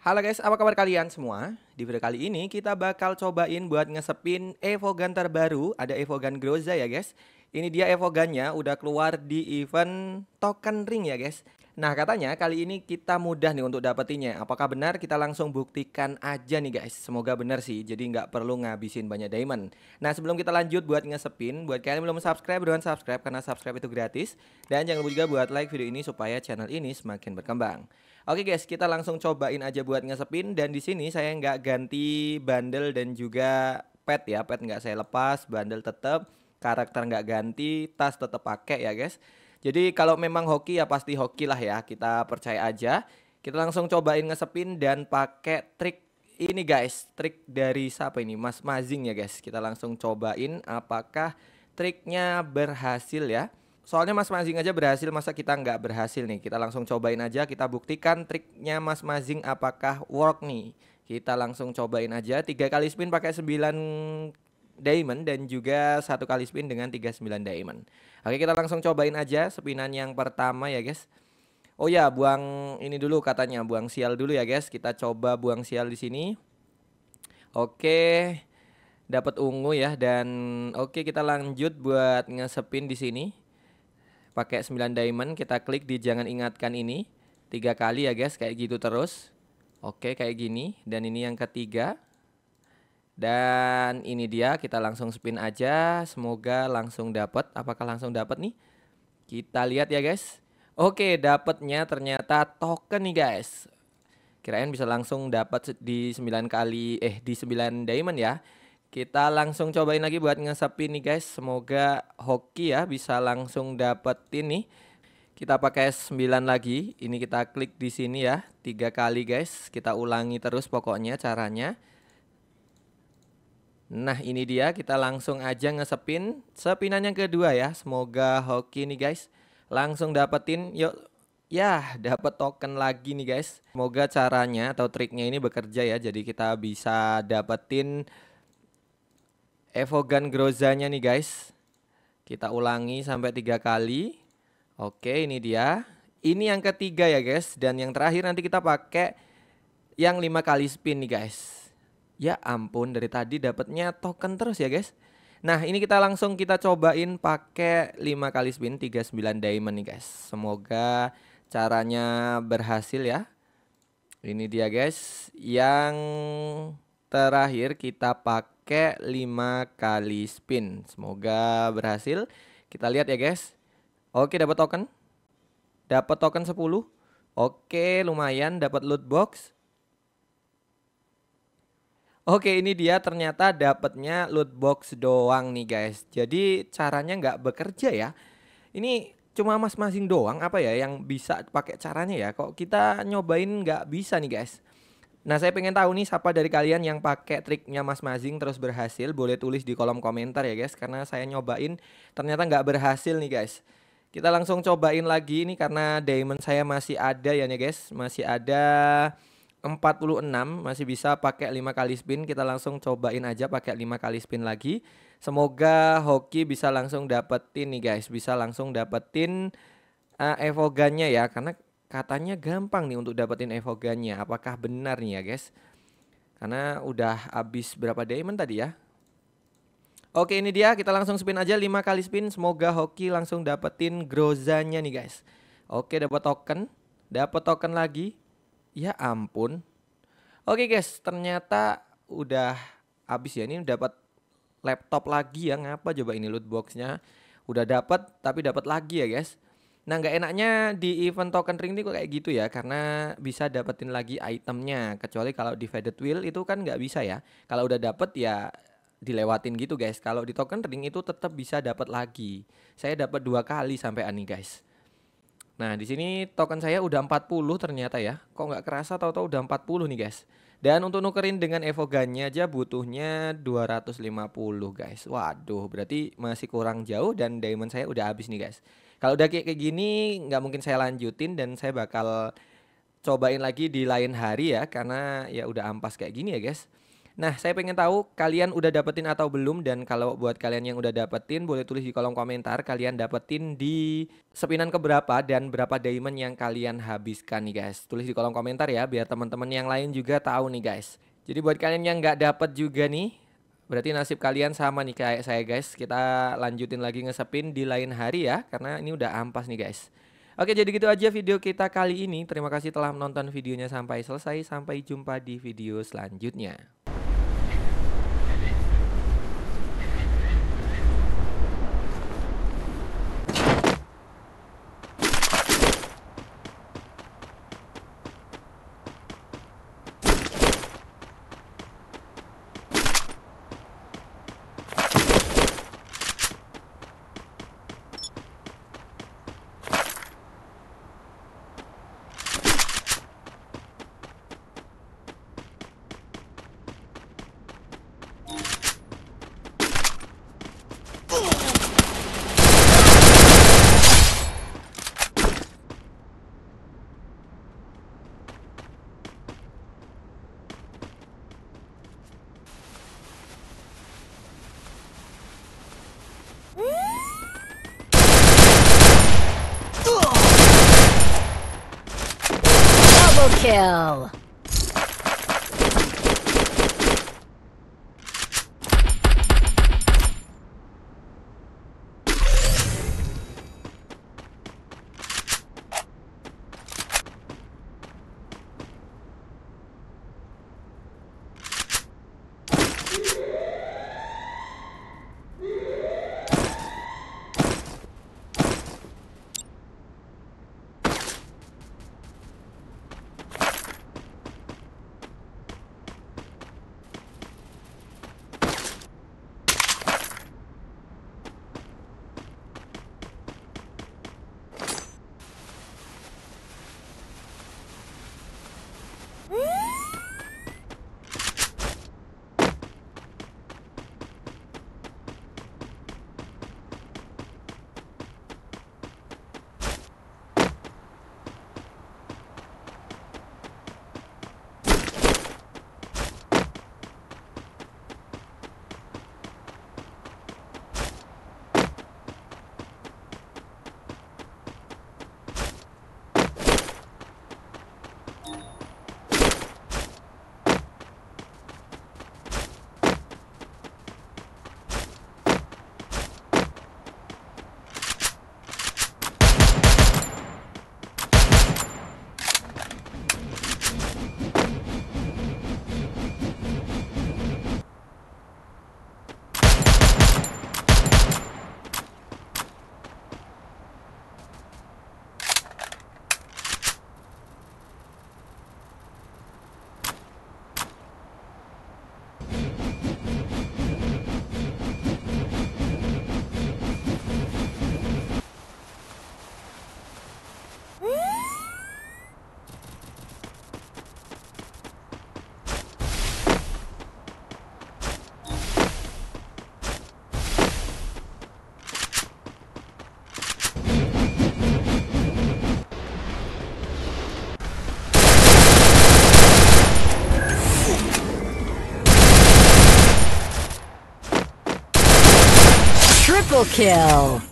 Halo guys, apa kabar kalian semua? Di video kali ini kita bakal cobain buat ngesepin Evogan terbaru, ada Evogan Groza ya guys. Ini dia Evogannya, udah keluar di event Token Ring ya guys. Nah katanya kali ini kita mudah nih untuk dapetinnya. Apakah benar? Kita langsung buktikan aja nih guys. Semoga benar sih. Jadi nggak perlu ngabisin banyak diamond. Nah sebelum kita lanjut buat ngesepin, buat kalian belum subscribe, dengan subscribe karena subscribe itu gratis. Dan jangan lupa juga buat like video ini supaya channel ini semakin berkembang. Oke guys, kita langsung cobain aja buat ngesepin. Dan di sini saya nggak ganti bundle dan juga pet ya. Pet nggak saya lepas, bundle tetap, karakter nggak ganti, tas tetap pakai ya guys. Jadi kalau memang hoki ya pasti hoki lah ya. Kita percaya aja. Kita langsung cobain ngesepin dan pakai trik ini guys. Trik dari siapa ini? Mas Mazing ya guys. Kita langsung cobain apakah triknya berhasil ya. Soalnya Mas Mazing aja berhasil, masa kita nggak berhasil nih? Kita langsung cobain aja, kita buktikan triknya Mas Mazing apakah work nih. Kita langsung cobain aja, tiga kali spin pakai 9 diamond dan juga satu kali spin dengan 39 diamond. Oke, kita langsung cobain aja spinan yang pertama ya, guys. Oh ya, buang ini dulu katanya, buang sial dulu ya, guys. Kita coba buang sial di sini. Oke. Dapat ungu ya dan oke kita lanjut buat ngesepin di sini. Pakai 9 diamond, kita klik di jangan ingatkan ini tiga kali ya, guys, kayak gitu terus. Oke, kayak gini dan ini yang ketiga. Dan ini dia kita langsung spin aja. Semoga langsung dapat. Apakah langsung dapat nih? Kita lihat ya guys. Oke, dapatnya ternyata token nih guys. Kirain bisa langsung dapat di 9 kali eh di 9 diamond ya. Kita langsung cobain lagi buat ngesepin nih guys. Semoga hoki ya bisa langsung dapetin nih. Kita pakai 9 lagi. Ini kita klik di sini ya. tiga kali guys. Kita ulangi terus pokoknya caranya. Nah ini dia kita langsung aja ngesepin Sepinan yang kedua ya Semoga hoki nih guys Langsung dapetin yuk Ya dapet token lagi nih guys Semoga caranya atau triknya ini bekerja ya Jadi kita bisa dapetin Evogan Grozanya nih guys Kita ulangi sampai tiga kali Oke ini dia Ini yang ketiga ya guys Dan yang terakhir nanti kita pakai Yang lima kali spin nih guys Ya ampun dari tadi dapatnya token terus ya guys. Nah ini kita langsung kita cobain pakai 5 kali spin 39 diamond nih guys. Semoga caranya berhasil ya. Ini dia guys yang terakhir kita pakai 5 kali spin. Semoga berhasil. Kita lihat ya guys. Oke dapat token. Dapat token 10. Oke lumayan dapat loot box. Oke ini dia ternyata dapatnya loot box doang nih guys. Jadi caranya nggak bekerja ya. Ini cuma masing-masing doang apa ya yang bisa pakai caranya ya. Kok kita nyobain nggak bisa nih guys. Nah saya pengen tahu nih siapa dari kalian yang pakai triknya Mas masing terus berhasil boleh tulis di kolom komentar ya guys karena saya nyobain ternyata nggak berhasil nih guys. Kita langsung cobain lagi ini karena diamond saya masih ada ya nih guys masih ada 46 masih bisa pakai 5 kali spin. Kita langsung cobain aja pakai 5 kali spin lagi. Semoga hoki bisa langsung dapetin nih guys, bisa langsung dapetin uh, eh, evogannya ya karena katanya gampang nih untuk dapetin evoganya Apakah benar nih ya guys? Karena udah habis berapa diamond tadi ya? Oke ini dia kita langsung spin aja 5 kali spin semoga hoki langsung dapetin grozanya nih guys. Oke dapat token, dapat token lagi. Ya ampun. Oke guys, ternyata udah habis ya. Ini dapat laptop lagi ya. Ngapa coba ini loot boxnya? Udah dapat tapi dapat lagi ya guys. Nah nggak enaknya di event token ring ini kok kayak gitu ya karena bisa dapetin lagi itemnya kecuali kalau di faded wheel itu kan nggak bisa ya kalau udah dapet ya dilewatin gitu guys kalau di token ring itu tetap bisa dapat lagi saya dapat dua kali sampai ani guys Nah, di sini token saya udah 40 ternyata ya. Kok nggak kerasa tahu-tahu udah 40 nih, guys. Dan untuk nukerin dengan evogannya aja butuhnya 250, guys. Waduh, berarti masih kurang jauh dan diamond saya udah habis nih, guys. Kalau udah kayak gini nggak mungkin saya lanjutin dan saya bakal cobain lagi di lain hari ya karena ya udah ampas kayak gini ya, guys. Nah, saya pengen tahu kalian udah dapetin atau belum dan kalau buat kalian yang udah dapetin boleh tulis di kolom komentar kalian dapetin di sepinan keberapa dan berapa diamond yang kalian habiskan nih guys. Tulis di kolom komentar ya biar teman-teman yang lain juga tahu nih guys. Jadi buat kalian yang nggak dapet juga nih Berarti nasib kalian sama nih kayak saya guys. Kita lanjutin lagi ngesepin di lain hari ya karena ini udah ampas nih guys. Oke, jadi gitu aja video kita kali ini. Terima kasih telah menonton videonya sampai selesai. Sampai jumpa di video selanjutnya. Kill. Triple kill!